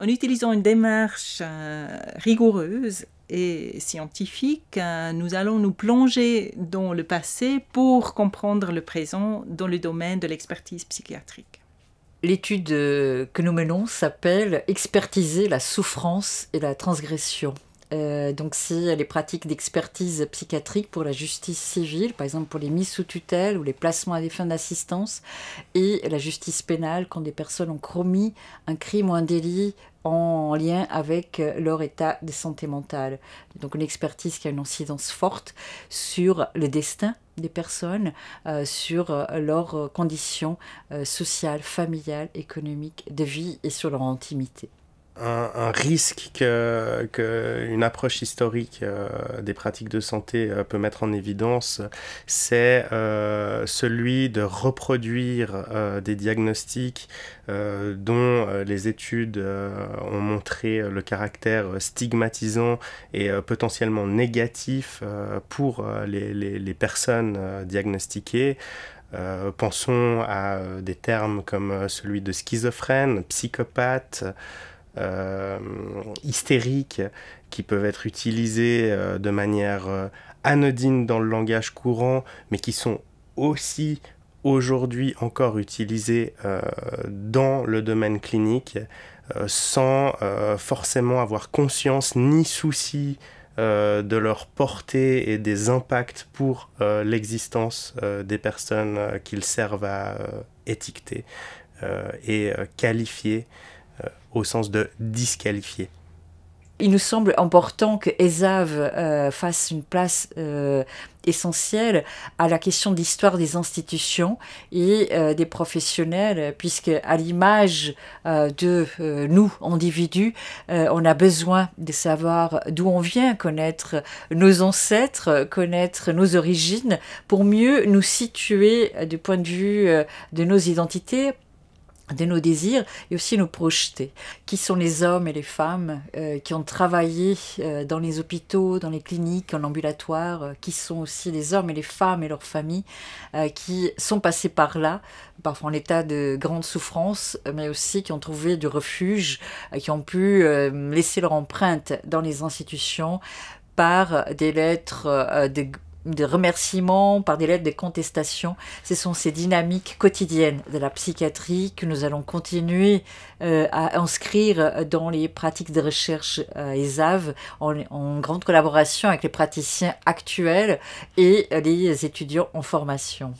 En utilisant une démarche euh, rigoureuse et scientifique, euh, nous allons nous plonger dans le passé pour comprendre le présent dans le domaine de l'expertise psychiatrique. L'étude euh, que nous menons s'appelle Expertiser la souffrance et la transgression. donc c'est les pratiques d'expertise psychiatrique pour la justice civile, par exemple pour les mises sous tutelle ou les placements à des fins d'assistance, et la justice pénale quand des personnes ont commis un crime ou un délit en lien avec euh, leur état de santé mentale. Donc une expertise qui a une incidence forte sur le destin des personnes, euh, sur euh, leurs conditions sociales, familiales, économiques, de vie et sur leur intimité un, risque que, une approche historique euh, des pratiques de santé euh, peut mettre en évidence, c'est euh, celui de reproduire des diagnostics dont les études ont montré le caractère stigmatisant et potentiellement négatif pour les, personnes diagnostiquées. pensons à des termes comme celui de schizophrène, psychopathe, euh, hystériques qui peuvent être utilisés euh, de manière euh, anodine dans le langage courant, mais qui sont aussi aujourd'hui encore utilisées dans le domaine clinique sans forcément avoir conscience ni souci de leur portée et des impacts pour l'existence des personnes qu'ils servent à étiqueter et qualifier euh, au sens de disqualifié. Il nous semble important que ESAV euh, fasse une place euh, essentielle à la question d'histoire des institutions et des professionnels, puisque à l'image de nous, individus, on a besoin de savoir d'où on vient, connaître nos ancêtres, connaître nos origines, pour mieux nous situer du point de vue de nos identités, de nos désirs et aussi nos projetés, qui sont les hommes et les femmes euh, qui ont travaillé euh, dans les hôpitaux, dans les cliniques, en ambulatoire, euh, qui sont aussi les hommes et les femmes et leurs familles qui sont passés par là, parfois en état de grande souffrance, mais aussi qui ont trouvé du refuge, qui ont pu laisser leur empreinte dans les institutions par des lettres, de de remerciements, par des lettres de contestation. Ce sont ces dynamiques quotidiennes de la psychiatrie que nous allons continuer euh, à inscrire dans les pratiques de recherche ESAV euh, e en, grande collaboration avec les praticiens actuels et les étudiants en formation.